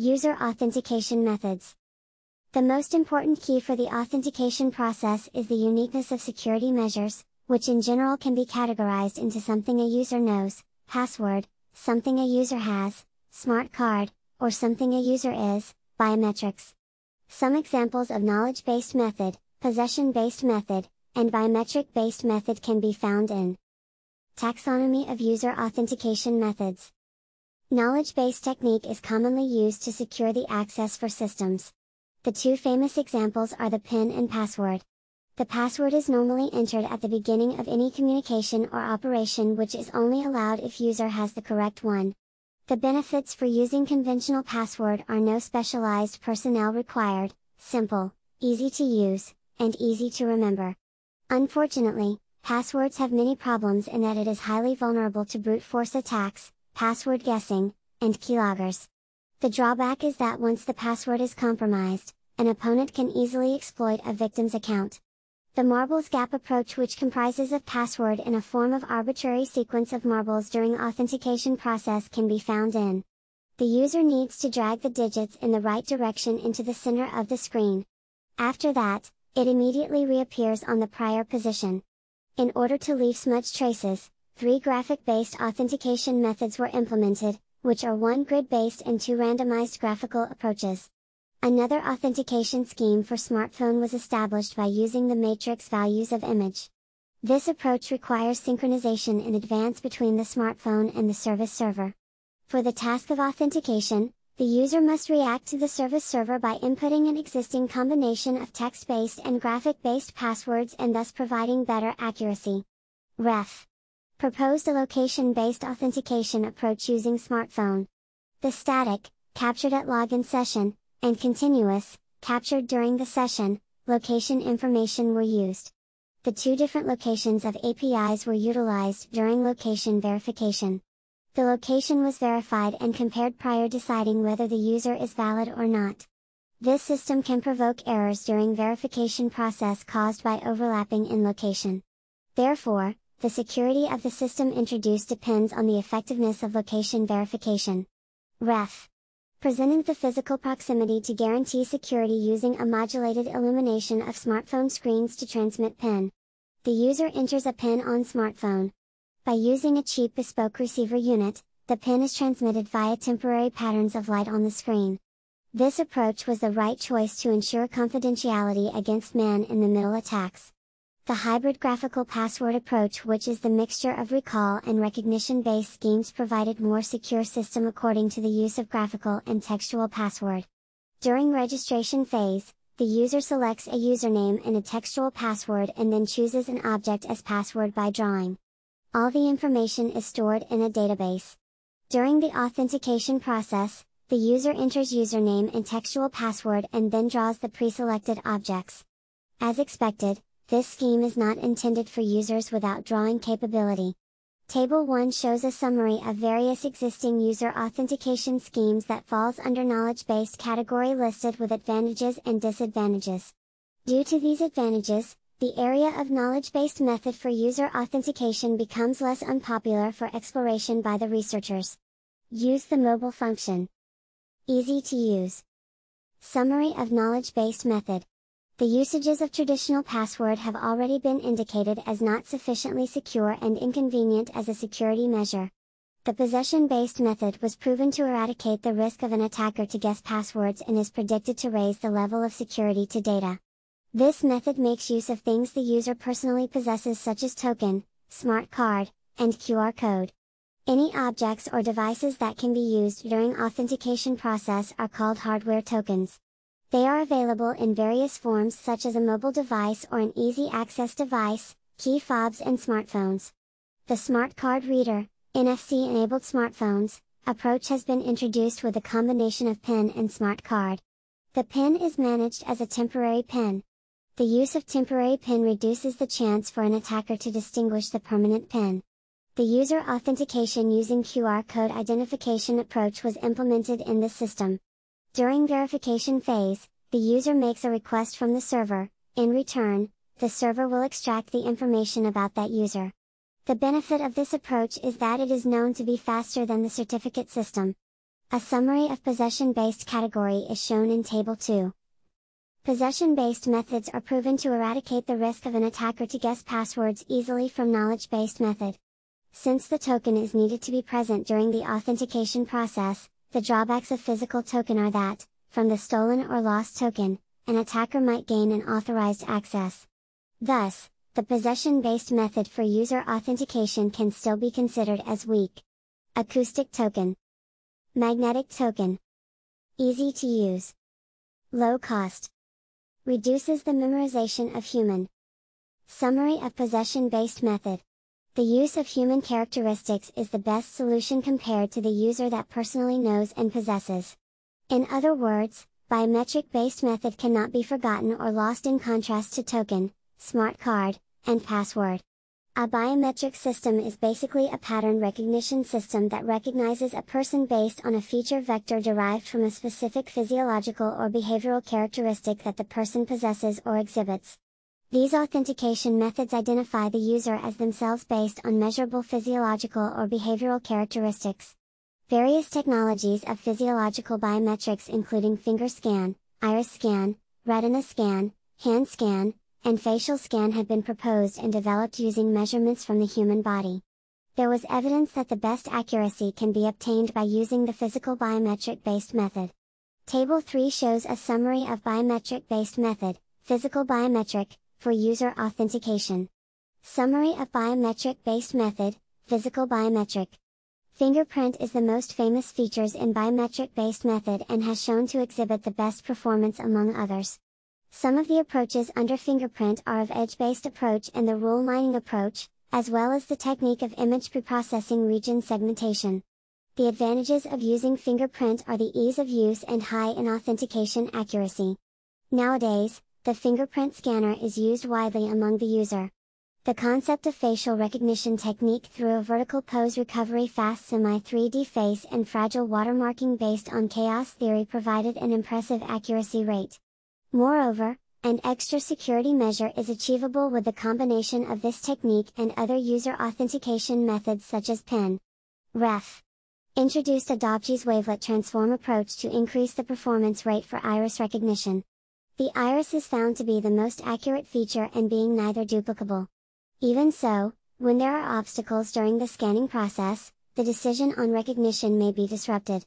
User authentication methods. The most important key for the authentication process is the uniqueness of security measures, which in general can be categorized into something a user knows, password, something a user has, smart card, or something a user is, biometrics. Some examples of knowledge-based method, possession-based method, and biometric-based method can be found in Taxonomy of user authentication methods. Knowledge-based technique is commonly used to secure the access for systems. The two famous examples are the PIN and password. The password is normally entered at the beginning of any communication or operation which is only allowed if user has the correct one. The benefits for using conventional password are no specialized personnel required, simple, easy to use, and easy to remember. Unfortunately, passwords have many problems in that it is highly vulnerable to brute force attacks, password guessing, and keyloggers. The drawback is that once the password is compromised, an opponent can easily exploit a victim's account. The marbles gap approach which comprises of password in a form of arbitrary sequence of marbles during authentication process can be found in. The user needs to drag the digits in the right direction into the center of the screen. After that, it immediately reappears on the prior position. In order to leave smudge traces, three graphic-based authentication methods were implemented, which are one grid-based and two randomized graphical approaches. Another authentication scheme for smartphone was established by using the matrix values of image. This approach requires synchronization in advance between the smartphone and the service server. For the task of authentication, the user must react to the service server by inputting an existing combination of text-based and graphic-based passwords and thus providing better accuracy. Ref proposed a location-based authentication approach using smartphone. The static, captured at login session, and continuous, captured during the session, location information were used. The two different locations of APIs were utilized during location verification. The location was verified and compared prior deciding whether the user is valid or not. This system can provoke errors during verification process caused by overlapping in location. Therefore, the security of the system introduced depends on the effectiveness of location verification. Ref. Presenting the physical proximity to guarantee security using a modulated illumination of smartphone screens to transmit PIN. The user enters a PIN on smartphone. By using a cheap bespoke receiver unit, the PIN is transmitted via temporary patterns of light on the screen. This approach was the right choice to ensure confidentiality against man in the middle attacks the hybrid graphical password approach which is the mixture of recall and recognition-based schemes provided more secure system according to the use of graphical and textual password. During registration phase, the user selects a username and a textual password and then chooses an object as password by drawing. All the information is stored in a database. During the authentication process, the user enters username and textual password and then draws the pre-selected objects. As expected, this scheme is not intended for users without drawing capability. Table 1 shows a summary of various existing user authentication schemes that falls under knowledge-based category listed with advantages and disadvantages. Due to these advantages, the area of knowledge-based method for user authentication becomes less unpopular for exploration by the researchers. Use the mobile function. Easy to use. Summary of knowledge-based method the usages of traditional password have already been indicated as not sufficiently secure and inconvenient as a security measure. The possession-based method was proven to eradicate the risk of an attacker to guess passwords and is predicted to raise the level of security to data. This method makes use of things the user personally possesses such as token, smart card, and QR code. Any objects or devices that can be used during authentication process are called hardware tokens. They are available in various forms such as a mobile device or an easy access device, key fobs and smartphones. The smart card reader, NFC-enabled smartphones, approach has been introduced with a combination of PIN and smart card. The PIN is managed as a temporary PIN. The use of temporary PIN reduces the chance for an attacker to distinguish the permanent PIN. The user authentication using QR code identification approach was implemented in this system. During verification phase, the user makes a request from the server, in return, the server will extract the information about that user. The benefit of this approach is that it is known to be faster than the certificate system. A summary of possession-based category is shown in Table 2. Possession-based methods are proven to eradicate the risk of an attacker to guess passwords easily from knowledge-based method. Since the token is needed to be present during the authentication process, the drawbacks of physical token are that, from the stolen or lost token, an attacker might gain an authorized access. Thus, the possession-based method for user authentication can still be considered as weak. Acoustic token. Magnetic token. Easy to use. Low cost. Reduces the memorization of human. Summary of possession-based method. The use of human characteristics is the best solution compared to the user that personally knows and possesses. In other words, biometric-based method cannot be forgotten or lost in contrast to token, smart card, and password. A biometric system is basically a pattern recognition system that recognizes a person based on a feature vector derived from a specific physiological or behavioral characteristic that the person possesses or exhibits. These authentication methods identify the user as themselves based on measurable physiological or behavioral characteristics. Various technologies of physiological biometrics including finger scan, iris scan, retina scan, hand scan, and facial scan have been proposed and developed using measurements from the human body. There was evidence that the best accuracy can be obtained by using the physical biometric based method. Table 3 shows a summary of biometric based method, physical biometric, for user authentication. Summary of biometric-based method, physical biometric. Fingerprint is the most famous features in biometric-based method and has shown to exhibit the best performance among others. Some of the approaches under fingerprint are of edge-based approach and the rule mining approach, as well as the technique of image preprocessing region segmentation. The advantages of using fingerprint are the ease of use and high in authentication accuracy. Nowadays, the fingerprint scanner is used widely among the user. The concept of facial recognition technique through a vertical pose recovery fast semi 3D face and fragile watermarking based on chaos theory provided an impressive accuracy rate. Moreover, an extra security measure is achievable with the combination of this technique and other user authentication methods such as PIN. Ref. Introduced Adobe's wavelet transform approach to increase the performance rate for iris recognition. The iris is found to be the most accurate feature and being neither duplicable. Even so, when there are obstacles during the scanning process, the decision on recognition may be disrupted.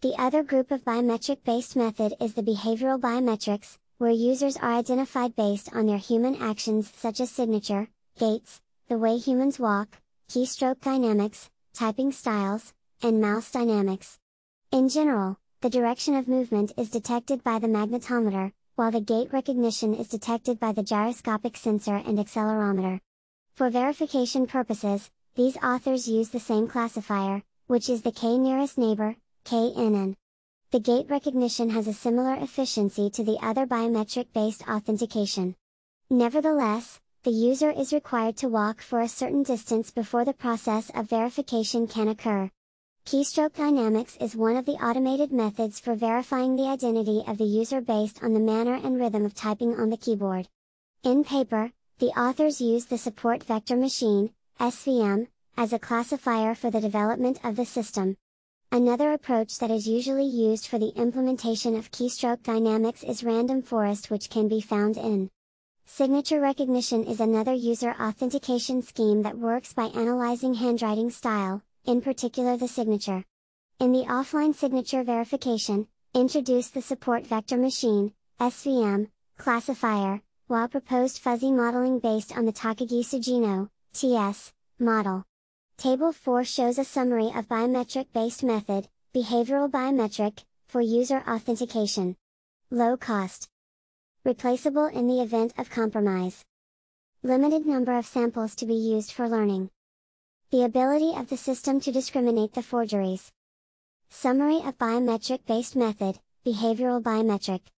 The other group of biometric-based method is the behavioral biometrics, where users are identified based on their human actions such as signature, gaits, the way humans walk, keystroke dynamics, typing styles, and mouse dynamics. In general, the direction of movement is detected by the magnetometer, while the gait recognition is detected by the gyroscopic sensor and accelerometer. For verification purposes, these authors use the same classifier, which is the K nearest neighbor, KNN. The gait recognition has a similar efficiency to the other biometric-based authentication. Nevertheless, the user is required to walk for a certain distance before the process of verification can occur. Keystroke dynamics is one of the automated methods for verifying the identity of the user based on the manner and rhythm of typing on the keyboard. In paper, the authors used the support vector machine, SVM, as a classifier for the development of the system. Another approach that is usually used for the implementation of keystroke dynamics is random forest which can be found in Signature recognition is another user authentication scheme that works by analyzing handwriting style, in particular the signature. In the offline signature verification, introduce the support vector machine, SVM, classifier, while proposed fuzzy modeling based on the Takagi Sugino, TS, model. Table 4 shows a summary of biometric-based method, behavioral biometric, for user authentication. Low cost. Replaceable in the event of compromise. Limited number of samples to be used for learning the ability of the system to discriminate the forgeries. Summary of Biometric Based Method, Behavioral Biometric